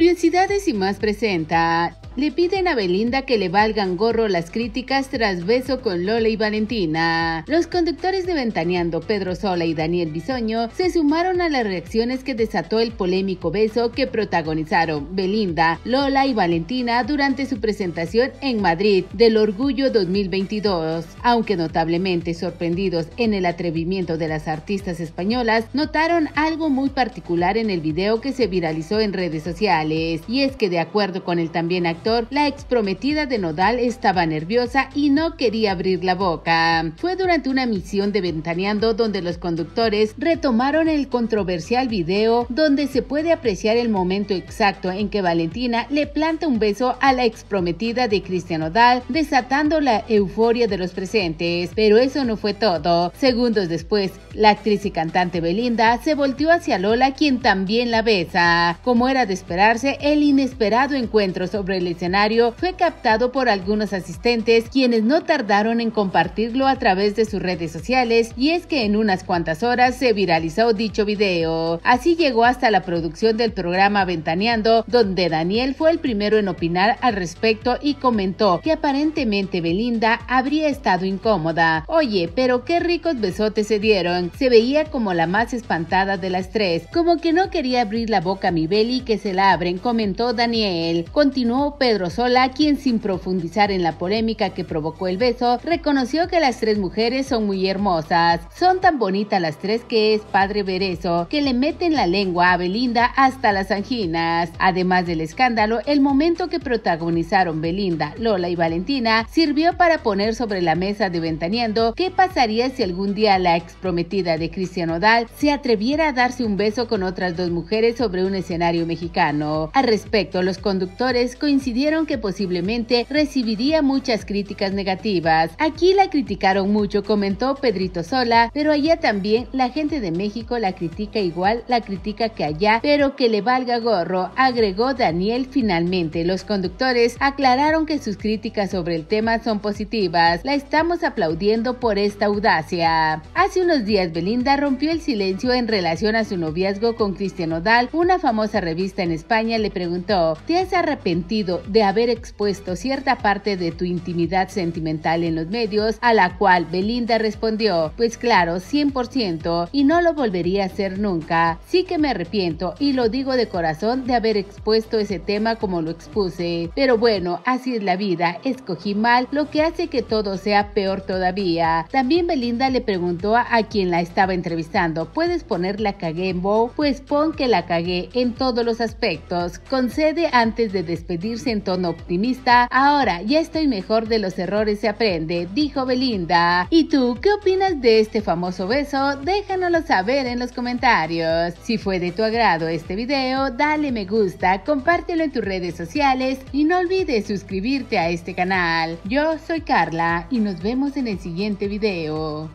Curiosidades y más presenta le piden a Belinda que le valgan gorro las críticas tras beso con Lola y Valentina. Los conductores de Ventaneando, Pedro Sola y Daniel Bisoño, se sumaron a las reacciones que desató el polémico beso que protagonizaron Belinda, Lola y Valentina durante su presentación en Madrid del Orgullo 2022. Aunque notablemente sorprendidos en el atrevimiento de las artistas españolas, notaron algo muy particular en el video que se viralizó en redes sociales, y es que de acuerdo con el también actor la exprometida de Nodal estaba nerviosa y no quería abrir la boca. Fue durante una misión de Ventaneando donde los conductores retomaron el controversial video donde se puede apreciar el momento exacto en que Valentina le planta un beso a la exprometida de Cristian Nodal, desatando la euforia de los presentes. Pero eso no fue todo. Segundos después, la actriz y cantante Belinda se volteó hacia Lola, quien también la besa. Como era de esperarse, el inesperado encuentro sobre el escenario fue captado por algunos asistentes quienes no tardaron en compartirlo a través de sus redes sociales y es que en unas cuantas horas se viralizó dicho video. Así llegó hasta la producción del programa Ventaneando, donde Daniel fue el primero en opinar al respecto y comentó que aparentemente Belinda habría estado incómoda. Oye, pero qué ricos besotes se dieron. Se veía como la más espantada de las tres, como que no quería abrir la boca a mi Beli que se la abren, comentó Daniel. Continuó Pedro Sola, quien sin profundizar en la polémica que provocó el beso, reconoció que las tres mujeres son muy hermosas. Son tan bonitas las tres que es padre ver que le meten la lengua a Belinda hasta las anginas. Además del escándalo, el momento que protagonizaron Belinda, Lola y Valentina sirvió para poner sobre la mesa de Ventaneando qué pasaría si algún día la exprometida de Cristian Odal se atreviera a darse un beso con otras dos mujeres sobre un escenario mexicano. Al respecto, los conductores coincidieron decidieron que posiblemente recibiría muchas críticas negativas. Aquí la criticaron mucho, comentó Pedrito Sola, pero allá también la gente de México la critica igual, la critica que allá, pero que le valga gorro, agregó Daniel finalmente. Los conductores aclararon que sus críticas sobre el tema son positivas. La estamos aplaudiendo por esta audacia. Hace unos días Belinda rompió el silencio en relación a su noviazgo con Cristian Odal. Una famosa revista en España le preguntó, ¿te has arrepentido de haber expuesto cierta parte de tu intimidad sentimental en los medios, a la cual Belinda respondió, pues claro, 100% y no lo volvería a hacer nunca. Sí que me arrepiento y lo digo de corazón de haber expuesto ese tema como lo expuse. Pero bueno, así es la vida, escogí mal, lo que hace que todo sea peor todavía. También Belinda le preguntó a, quien la estaba entrevistando, ¿puedes poner la cagué en Bow? Pues pon que la cagué en todos los aspectos. Concede antes de despedirse en tono optimista, ahora ya estoy mejor de los errores se aprende, dijo Belinda. ¿Y tú qué opinas de este famoso beso? Déjanoslo saber en los comentarios. Si fue de tu agrado este video, dale me gusta, compártelo en tus redes sociales y no olvides suscribirte a este canal. Yo soy Carla y nos vemos en el siguiente video.